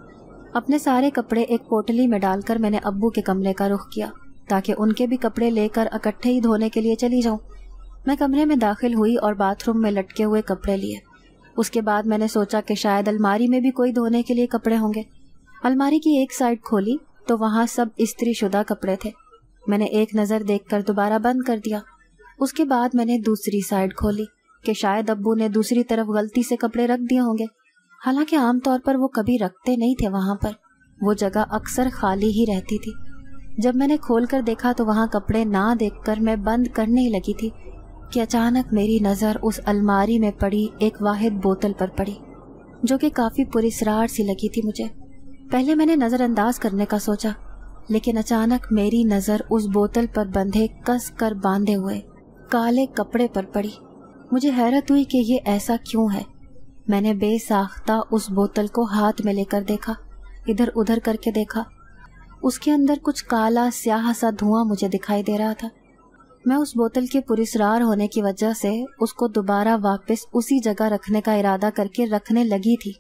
अपने सारे कपड़े एक पोटली में डालकर मैंने अब्बू के कमरे का रुख किया ताकि उनके भी कपड़े लेकर इकट्ठे ही धोने के लिए चली जाऊं मैं कमरे में दाखिल हुई और बाथरूम में लटके हुए कपड़े लिए उसके बाद मैंने सोचा कि शायद अलमारी में भी कोई धोने के लिए कपड़े होंगे अलमारी की एक साइड खोली तो वहाँ सब स्त्री शुदा कपड़े थे मैंने एक नज़र देखकर दोबारा बंद कर दिया उसके बाद मैंने दूसरी साइड खोली कि शायद अब्बू ने दूसरी तरफ गलती से कपड़े रख दिए होंगे हालांकि आमतौर पर वो कभी रखते नहीं थे वहाँ पर वो जगह अक्सर खाली ही रहती थी जब मैंने खोल कर देखा तो वहाँ कपड़े ना देखकर मैं बंद करने ही लगी थी कि अचानक मेरी नज़र उस अलमारी में पड़ी एक वाहिद बोतल पर पड़ी जो कि काफ़ी पुरसरार सी लगी थी मुझे पहले मैंने नज़रअंदाज करने का सोचा लेकिन अचानक मेरी नज़र उस बोतल पर बंधे कस कर बांधे हुए काले कपड़े पर पड़ी मुझे हैरत हुई कि ये ऐसा क्यों है मैंने बेसाख्ता उस बोतल को हाथ में लेकर देखा इधर उधर करके देखा उसके अंदर कुछ काला स्याह सा धुआं मुझे दिखाई दे रहा था मैं उस बोतल के पुरस्कार होने की वजह से उसको दोबारा वापस उसी जगह रखने का इरादा करके रखने लगी थी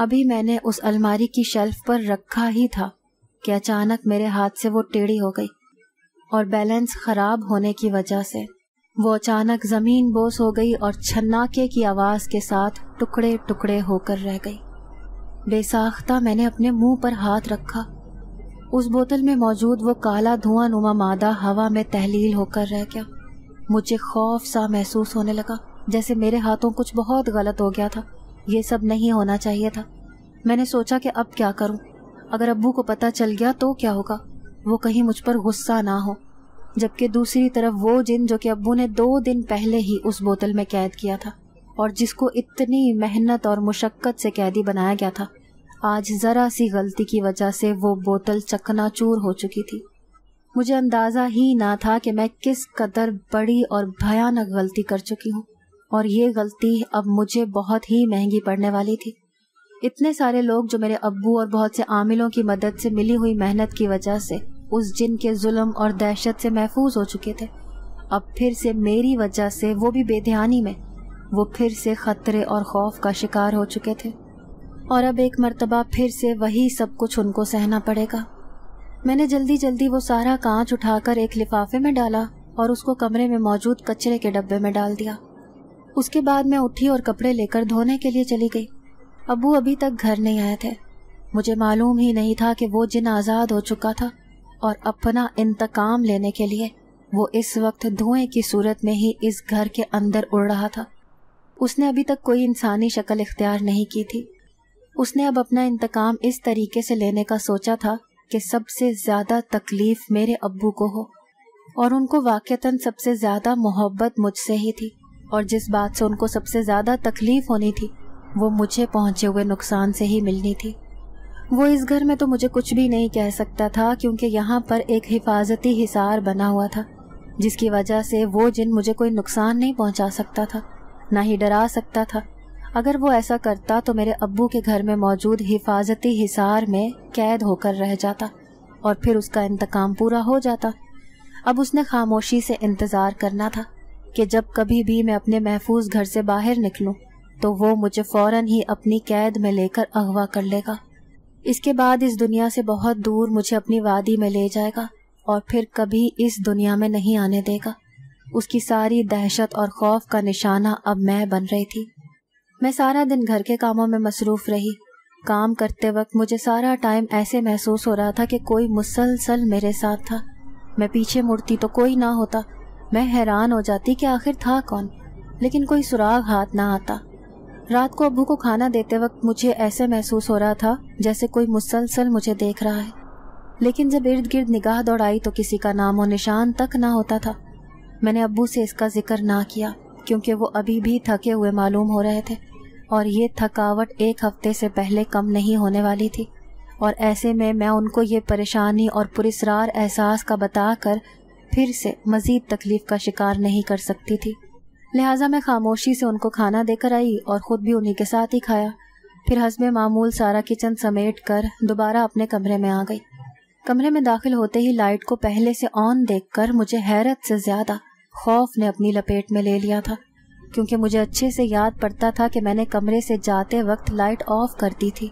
अभी मैंने उस अलमारी की शेल्फ पर रखा ही था कि अचानक मेरे हाथ से वो टेढ़ी हो गई और बैलेंस खराब होने की वजह से वो अचानक जमीन बोस हो गई और छन्नाके की आवाज के साथ टुकड़े टुकड़े होकर रह गई बेसाख्ता मैंने अपने मुंह पर हाथ रखा उस बोतल में मौजूद वो काला धुआं नुमा मादा हवा में तहलील होकर रह गया मुझे खौफ सा महसूस होने लगा जैसे मेरे हाथों कुछ बहुत गलत हो गया था ये सब नहीं होना चाहिए था मैंने सोचा कि अब क्या करूं अगर अब्बू को पता चल गया तो क्या होगा वो कहीं मुझ पर गुस्सा ना हो जबकि दूसरी तरफ वो जिन जो कि अब्बू ने दो दिन पहले ही उस बोतल में कैद किया था और जिसको इतनी मेहनत और मुशक्क़त से कैदी बनाया गया था आज ज़रा सी गलती की वजह से वो बोतल चकनाचूर हो चुकी थी मुझे अंदाज़ा ही ना था कि मैं किस कदर बड़ी और भयानक गलती कर चुकी हूँ और ये गलती अब मुझे बहुत ही महंगी पड़ने वाली थी इतने सारे लोग जो मेरे अब्बू और बहुत से आमिलों की मदद से मिली हुई मेहनत की वजह से उस जिन के जुल्म और दहशत से महफूज हो चुके थे अब फिर से मेरी वजह से वो भी बेध्यानी में वो फिर से खतरे और खौफ का शिकार हो चुके थे और अब एक मर्तबा फिर से वही सब कुछ उनको सहना पड़ेगा मैंने जल्दी जल्दी वो सारा कांच उठाकर एक लिफाफे में डाला और उसको कमरे में मौजूद कचरे के डब्बे में डाल दिया उसके बाद मैं उठी और कपड़े लेकर धोने के लिए चली गई अबू अभी तक घर नहीं आए थे मुझे मालूम ही नहीं था कि वो जिन आज़ाद हो चुका था और अपना इंतकाम लेने के लिए वो इस वक्त धुएं की सूरत में ही इस घर के अंदर उड़ रहा था उसने अभी तक कोई इंसानी शक्ल इख्तियार नहीं की थी उसने अब अपना इंतकाम इस तरीके से लेने का सोचा था कि सबसे ज्यादा तकलीफ मेरे अब्बू को हो और उनको वाक्यतन सबसे ज्यादा मोहब्बत मुझसे ही थी और जिस बात से उनको सबसे ज्यादा तकलीफ होनी थी वो मुझे पहुंचे हुए नुकसान से ही मिलनी थी वो इस घर में तो मुझे कुछ भी नहीं कह सकता था क्योंकि यहाँ पर एक हिफाजती हिसार बना हुआ था जिसकी वजह से वो जिन मुझे कोई नुकसान नहीं पहुंचा सकता था ना ही डरा सकता था अगर वो ऐसा करता तो मेरे अब्बू के घर में मौजूद हिफाजती हिसार में कैद होकर रह जाता और फिर उसका इंतकाम पूरा हो जाता अब उसने खामोशी से इंतज़ार करना था कि जब कभी भी मैं अपने महफूज घर से बाहर निकलूं तो वो मुझे फौरन ही अपनी कैद में लेकर अगवा कर लेगा इसके बाद इस दुनिया से बहुत दूर मुझे अपनी वादी में ले जाएगा और फिर कभी इस दुनिया में नहीं आने देगा उसकी सारी दहशत और खौफ का निशाना अब मैं बन रही थी मैं सारा दिन घर के कामों में मसरूफ़ रही काम करते वक्त मुझे सारा टाइम ऐसे महसूस हो रहा था कि कोई मुसलसल मेरे साथ था मैं पीछे मुड़ती तो कोई ना होता मैं हैरान हो जाती कि आखिर था कौन लेकिन कोई सुराग हाथ ना आता रात को अबू को खाना देते वक्त मुझे ऐसे महसूस हो रहा था जैसे कोई मुसलसल मुझे देख रहा है लेकिन जब इर्द गिर्द निगाह दौड़ाई तो किसी का नाम और निशान तक ना होता था मैंने अबू से इसका जिक्र ना किया क्योंकि वो अभी भी थके हुए मालूम हो रहे थे और ये थकावट एक हफ्ते से पहले कम नहीं होने वाली थी और ऐसे में मैं उनको ये परेशानी और पुरस्रार एहसास का बताकर फिर से मज़ीद तकलीफ़ का शिकार नहीं कर सकती थी लिहाजा मैं खामोशी से उनको खाना देकर आई और ख़ुद भी उन्हीं के साथ ही खाया फिर हजब मामूल सारा किचन समेट कर दोबारा अपने कमरे में आ गई कमरे में दाखिल होते ही लाइट को पहले से ऑन देखकर मुझे हैरत से ज़्यादा खौफ ने अपनी लपेट में ले लिया था क्योंकि मुझे अच्छे से याद पड़ता था कि मैंने कमरे से जाते वक्त लाइट ऑफ कर दी थी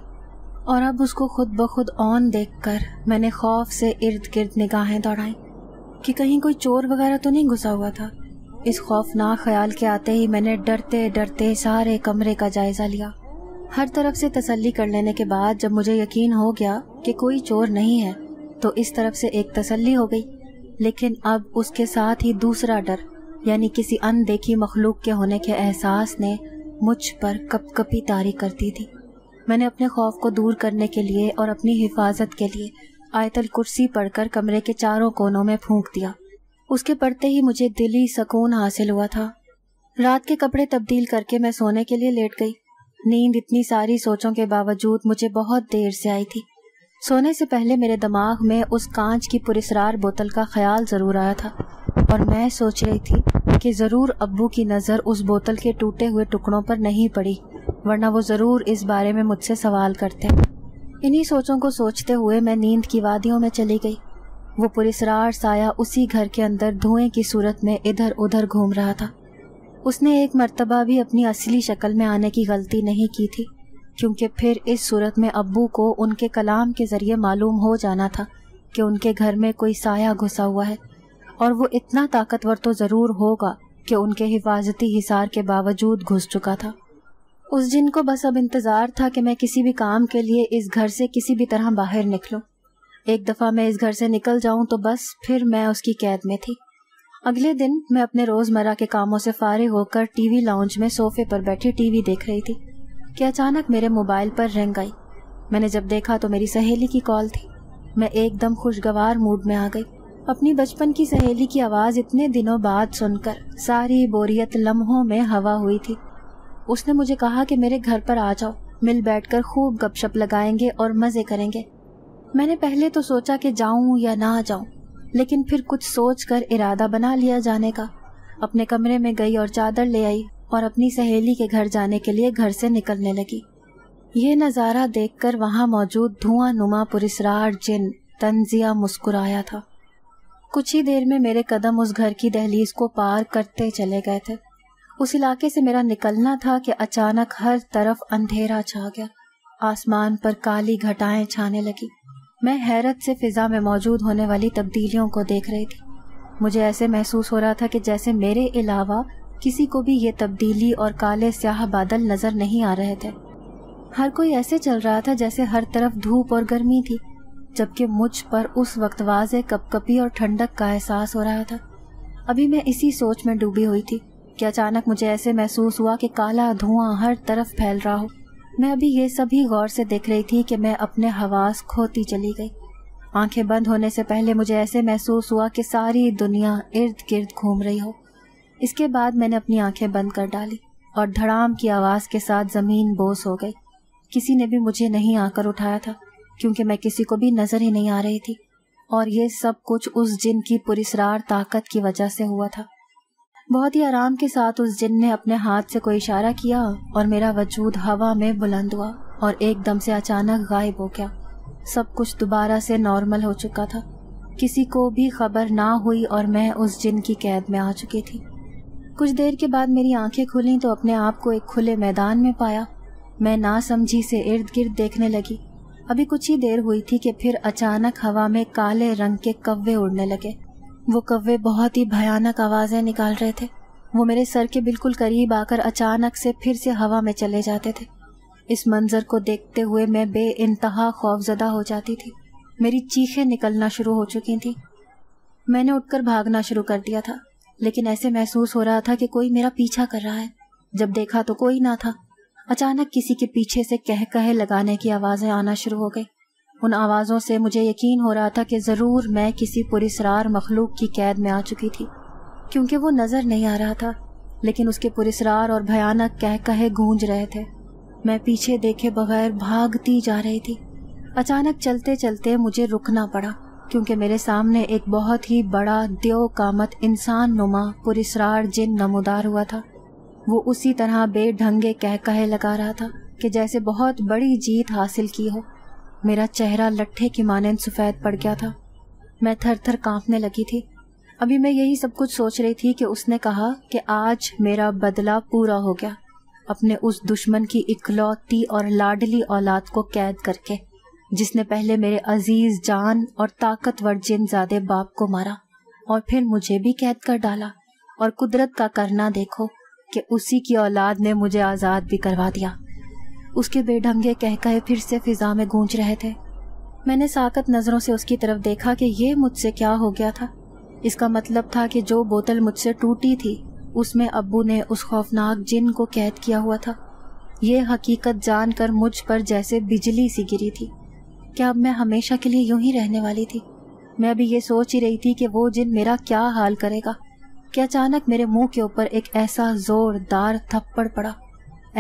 और अब उसको खुद ब खुद ऑन देखकर मैंने खौफ से इर्द गिर्द निगाहें दौड़ाई कि कहीं कोई चोर वगैरह तो नहीं घुसा हुआ था इस खौफनाक ख्याल के आते ही मैंने डरते डरते सारे कमरे का जायज़ा लिया हर तरफ से तसल्ली कर लेने के बाद जब मुझे यकीन हो गया कि कोई चोर नहीं है तो इस तरफ से एक तसल्ली हो गई लेकिन अब उसके साथ ही दूसरा डर यानी किसी अनदेखी मखलूक के होने के एहसास ने मुझ पर कपकपी तारी करती थी मैंने अपने खौफ को दूर करने के लिए और अपनी हिफाजत के लिए आयतल कुर्सी पढ़कर कमरे के चारों कोनों में फूंक दिया उसके पढ़ते ही मुझे दिली सकून हासिल हुआ था रात के कपड़े तब्दील करके मैं सोने के लिए लेट गई नींद इतनी सारी सोचों के बावजूद मुझे बहुत देर से आई थी सोने से पहले मेरे दिमाग में उस कांच की पुरस्रार बोतल का ख्याल ज़रूर आया था और मैं सोच रही थी कि ज़रूर अब्बू की नज़र उस बोतल के टूटे हुए टुकड़ों पर नहीं पड़ी वरना वो ज़रूर इस बारे में मुझसे सवाल करते इन्हीं सोचों को सोचते हुए मैं नींद की वादियों में चली गई वो पुरेसरार साया उसी घर के अंदर धुएं की सूरत में इधर उधर घूम रहा था उसने एक मरतबा भी अपनी असली शक्ल में आने की गलती नहीं की थी क्योंकि फिर इस सूरत में अब्बू को उनके कलाम के ज़रिए मालूम हो जाना था कि उनके घर में कोई साया घुसा हुआ है और वो इतना ताकतवर तो ज़रूर होगा कि उनके हिफाजती हिसार के बावजूद घुस चुका था उस दिन को बस अब इंतज़ार था कि मैं किसी भी काम के लिए इस घर से किसी भी तरह बाहर निकलूं। एक दफ़ा मैं इस घर से निकल जाऊं तो बस फिर मैं उसकी कैद में थी अगले दिन मैं अपने रोज़मर्रा के कामों से फारिग होकर टीवी लाउंज में सोफे पर बैठी टीवी देख रही थी कि अचानक मेरे मोबाइल पर रिंग आई मैंने जब देखा तो मेरी सहेली की कॉल थी मैं एकदम खुशगवार मूड में आ गई अपनी बचपन की सहेली की आवाज़ इतने दिनों बाद सुनकर सारी बोरियत लम्हों में हवा हुई थी उसने मुझे कहा कि मेरे घर पर आ जाओ मिल बैठकर खूब गपशप लगाएंगे और मज़े करेंगे मैंने पहले तो सोचा कि जाऊं या ना जाऊं, लेकिन फिर कुछ सोच कर इरादा बना लिया जाने का अपने कमरे में गई और चादर ले आई और अपनी सहेली के घर जाने के लिए घर से निकलने लगी यह नज़ारा देखकर वहाँ मौजूद धुआं नुमा पुरस्रार जिन तंजिया मुस्कुराया था कुछ ही देर में मेरे कदम उस घर की दहलीज को पार करते चले गए थे उस इलाके से मेरा निकलना था कि अचानक हर तरफ अंधेरा छा गया आसमान पर काली घटाएं छाने लगी मैं हैरत से फिजा में मौजूद होने वाली तब्दीलियों को देख रही थी मुझे ऐसे महसूस हो रहा था कि जैसे मेरे अलावा किसी को भी ये तब्दीली और काले स्याह बादल नजर नहीं आ रहे थे हर कोई ऐसे चल रहा था जैसे हर तरफ धूप और गर्मी थी जबकि मुझ पर उस वक्त वाजे कपकपी और ठंडक का एहसास हो रहा था अभी मैं इसी सोच में डूबी हुई थी कि अचानक मुझे ऐसे महसूस हुआ कि काला धुआं हर तरफ फैल रहा हो मैं अभी ये सभी गौर से देख रही थी कि मैं अपने हवास खोती चली गई आंखें बंद होने से पहले मुझे ऐसे महसूस हुआ कि सारी दुनिया इर्द गिर्द घूम रही हो इसके बाद मैंने अपनी आंखें बंद कर डाली और धड़ाम की आवाज के साथ जमीन बोस हो गई किसी ने भी मुझे नहीं आकर उठाया था क्योंकि मैं किसी को भी नजर ही नहीं आ रही थी और ये सब कुछ उस जिन की पुरिसरार ताकत की वजह से हुआ था बहुत ही आराम के साथ उस जिन ने अपने हाथ से कोई इशारा किया और मेरा वजूद हवा में बुलंद हुआ और एकदम से अचानक गायब हो गया सब कुछ दोबारा से नॉर्मल हो चुका था किसी को भी खबर ना हुई और मैं उस जिन की कैद में आ चुकी थी कुछ देर के बाद मेरी आंखें खुली तो अपने आप को एक खुले मैदान में पाया मैं ना समझी से इर्द गिर्द देखने लगी अभी कुछ ही देर हुई थी कि फिर अचानक हवा में काले रंग के कव्वे उड़ने लगे वो कव्वे बहुत ही भयानक आवाज़ें निकाल रहे थे वो मेरे सर के बिल्कुल करीब आकर अचानक से फिर से हवा में चले जाते थे इस मंजर को देखते हुए मैं बे इंतहा खौफजदा हो जाती थी मेरी चीखें निकलना शुरू हो चुकी थी मैंने उठकर भागना शुरू कर दिया था लेकिन ऐसे महसूस हो रहा था कि कोई मेरा पीछा कर रहा है जब देखा तो कोई ना था अचानक किसी के पीछे से कह कहे लगाने की आवाज़ें आना शुरू हो गई उन आवाज़ों से मुझे यकीन हो रहा था कि ज़रूर मैं किसी पुरिसरार मखलूक की कैद में आ चुकी थी क्योंकि वो नज़र नहीं आ रहा था लेकिन उसके पुरिसरार और भयानक कह कहे गूंज रहे थे मैं पीछे देखे बगैर भागती जा रही थी अचानक चलते चलते मुझे रुकना पड़ा क्योंकि मेरे सामने एक बहुत ही बड़ा देव कामत इंसान नुमा पुरस्रार जिन नमोदार हुआ था वो उसी तरह बेढंगे कह कहे लगा रहा था कि जैसे बहुत बड़ी जीत हासिल की हो मेरा चेहरा लट्ठे की मानंद सफ़ेद पड़ गया था मैं थर थर काँपने लगी थी अभी मैं यही सब कुछ सोच रही थी कि उसने कहा कि आज मेरा बदला पूरा हो गया अपने उस दुश्मन की इकलौती और लाडली औलाद को कैद करके जिसने पहले मेरे अजीज जान और ताकतवर जिन जिनजादे बाप को मारा और फिर मुझे भी कैद कर डाला और कुदरत का करना देखो कि उसी की औलाद ने मुझे आज़ाद भी करवा दिया उसके बेढंगे कहकहे फिर से फिजा में गूंज रहे थे मैंने साकत नज़रों से उसकी तरफ देखा कि ये मुझसे क्या हो गया था इसका मतलब था कि जो बोतल मुझसे टूटी थी उसमें अबू ने उस खौफनाक जिन को कैद किया हुआ था ये हकीकत जानकर मुझ पर जैसे बिजली सी गिरी थी क्या अब मैं हमेशा के लिए यूं ही रहने वाली थी मैं अभी ये सोच ही रही थी कि वो जिन मेरा क्या हाल करेगा कि अचानक मेरे मुंह के ऊपर एक ऐसा जोरदार थप्पड़ पड़ा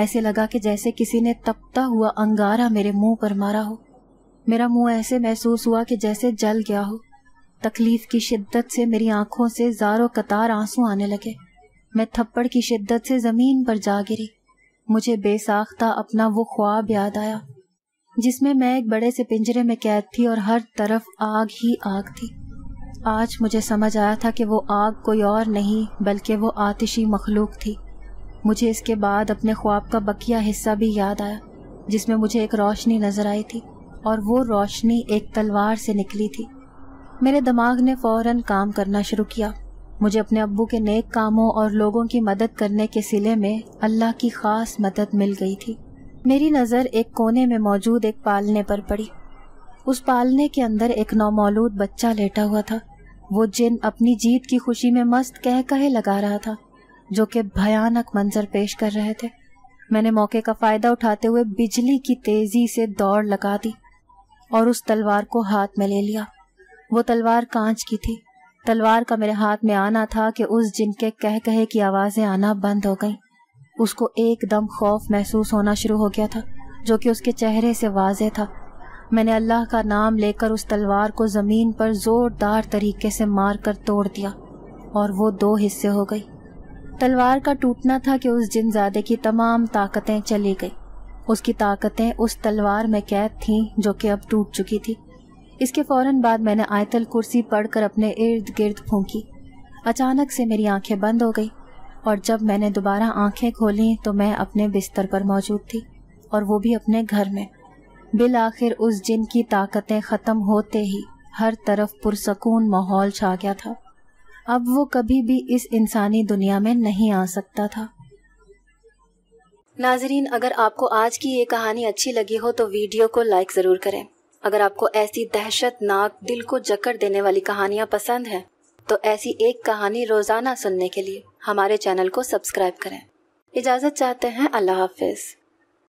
ऐसे लगा कि जैसे किसी ने तपता हुआ अंगारा मेरे मुंह पर मारा हो मेरा मुंह ऐसे महसूस हुआ कि जैसे जल गया हो तकलीफ की शिद्दत से मेरी आंखों से जारो कतार आंसू आने लगे मैं थप्पड़ की शिद्दत से जमीन पर जा गिरी मुझे बेसाख्ता अपना वो ख्वाब याद आया जिसमें मैं एक बड़े से पिंजरे में कैद थी और हर तरफ आग ही आग थी आज मुझे समझ आया था कि वो आग कोई और नहीं बल्कि वो आतिशी मखलूक थी मुझे इसके बाद अपने ख्वाब का बकिया हिस्सा भी याद आया जिसमें मुझे एक रोशनी नज़र आई थी और वो रोशनी एक तलवार से निकली थी मेरे दिमाग ने फौरन काम करना शुरू किया मुझे अपने अब्बू के नेक कामों और लोगों की मदद करने के सिले में अल्लाह की ख़ास मदद मिल गई थी मेरी नज़र एक कोने में मौजूद एक पालने पर पड़ी उस पालने के अंदर एक नौमौलूद बच्चा लेटा हुआ था वो जिन अपनी जीत की खुशी में मस्त कह कहे लगा रहा था जो कि भयानक मंजर पेश कर रहे थे मैंने मौके का फायदा उठाते हुए बिजली की तेजी से दौड़ लगा दी और उस तलवार को हाथ में ले लिया वो तलवार कांच की थी तलवार का मेरे हाथ में आना था कि उस जिन के कह कहे की आवाजें आना बंद हो गईं। उसको एकदम खौफ महसूस होना शुरू हो गया था जो कि उसके चेहरे से वाजे था मैंने अल्लाह का नाम लेकर उस तलवार को ज़मीन पर ज़ोरदार तरीके से मार कर तोड़ दिया और वो दो हिस्से हो गई तलवार का टूटना था कि उस जिनजादे की तमाम ताकतें चली गई उसकी ताकतें उस तलवार में कैद थीं जो कि अब टूट चुकी थी इसके फ़ौरन बाद मैंने आयतल कुर्सी पढ़कर अपने इर्द गिर्द फूकी अचानक से मेरी आंखें बंद हो गई और जब मैंने दोबारा आंखें खोली तो मैं अपने बिस्तर पर मौजूद थी और वो भी अपने घर में बिल आखिर उस जिन की ताकतें ख़त्म होते ही हर तरफ पुरसकून माहौल छा गया था अब वो कभी भी इस इंसानी दुनिया में नहीं आ सकता था नाजरीन अगर आपको आज की ये कहानी अच्छी लगी हो तो वीडियो को लाइक ज़रूर करें अगर आपको ऐसी दहशतनाक दिल को जकड़ देने वाली कहानियाँ पसंद है तो ऐसी एक कहानी रोज़ाना सुनने के लिए हमारे चैनल को सब्सक्राइब करें इजाज़त चाहते हैं अल्लाह हाफिज़